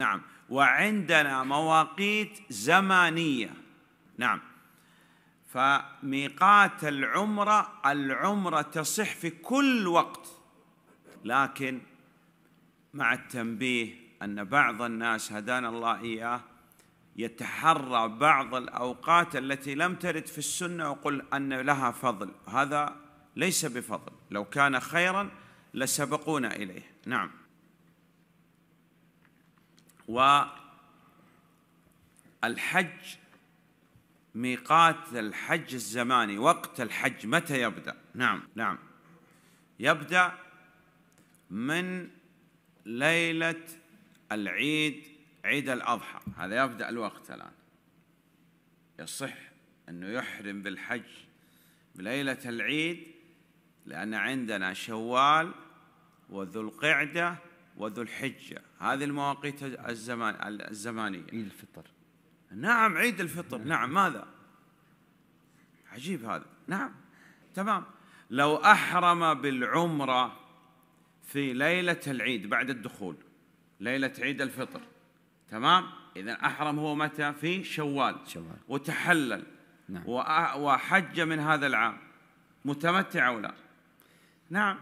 نعم وعندنا مواقيت زمانية نعم فميقات العمرة العمرة تصح في كل وقت لكن مع التنبيه أن بعض الناس هدانا الله إياه يتحرى بعض الأوقات التي لم ترد في السنة وقل أن لها فضل هذا ليس بفضل لو كان خيرا لسبقونا إليه نعم والحج ميقات الحج الزماني وقت الحج متى يبدأ نعم نعم يبدأ من ليلة العيد عيد الأضحى هذا يبدأ الوقت الآن يصح أنه يحرم بالحج بليلة العيد لأن عندنا شوال وذو القعدة وذو الحجة هذه المواقيت الزمان الزمانية عيد الفطر نعم عيد الفطر نعم ماذا عجيب هذا نعم تمام لو أحرم بالعمرة في ليلة العيد بعد الدخول ليلة عيد الفطر تمام إذا أحرم هو متى في شوال شوال وتحلل نعم وحج من هذا العام متمتع أو لا نعم